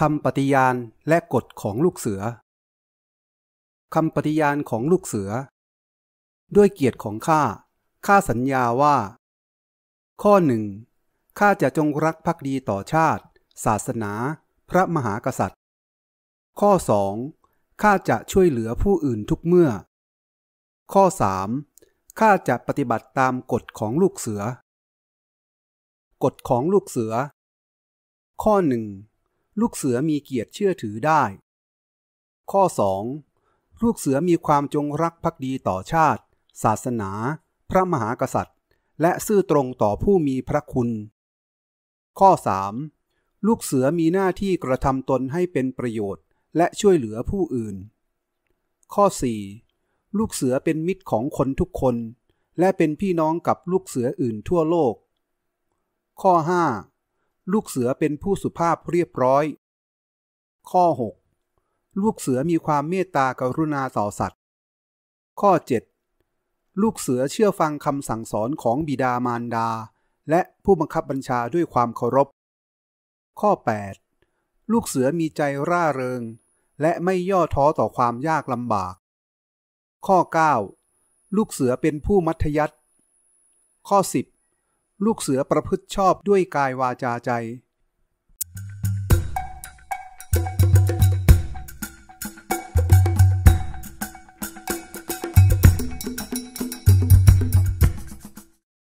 คำปฏิญาณและกฎของลูกเสือ คำปฏิญาณของลูกเสือ ด้วยเกียรติของข้าข้าสัญญาว่าข้อหนึ่งข้าจะจงรักภักดีต่อชาติ ศาสนา พระมหากษัตริย์ ข้อสองข้าจะช่วยเหลือผู้อื่นทุกเมื่อ ข้อสามข้าจะปฏิบัติตามกฎของลูกเสือ กฎของลูกเสือ ข้อหนึ่งลูกเสือมีเกียรติเชื่อถือได้ ข้อ 2. ลูกเสือมีความจงรักภักดีต่อชาติ ศาสนา พระมหากษัตริย์ และซื่อตรงต่อผู้มีพระคุณ ข้อ 3. ลูกเสือมีหน้าที่กระทำตนให้เป็นประโยชน์ และช่วยเหลือผู้อื่น ข้อ 4. ลูกเสือเป็นมิตรของคนทุกคน และเป็นพี่น้องกับลูกเสืออื่นทั่วโลก ข้อ5ลูกเสือเป็นผู้สุภาพเรียบร้อย ข้อ 6 ลูกเสือมีความเมตตากรุณาต่อสัตว์ ข้อ 7 ลูกเสือเชื่อฟังคำสั่งสอนของบิดามารดา และผู้บังคับบัญชาด้วยความเคารพ ข้อ 8 ลูกเสือมีใจร่าเริง และไม่ย่อท้อต่อความยากลำบาก ข้อ 9 ลูกเสือเป็นผู้มัธยัติข้อ 10ลูกเสือประพฤติชอบด้วยกายวาจาใจ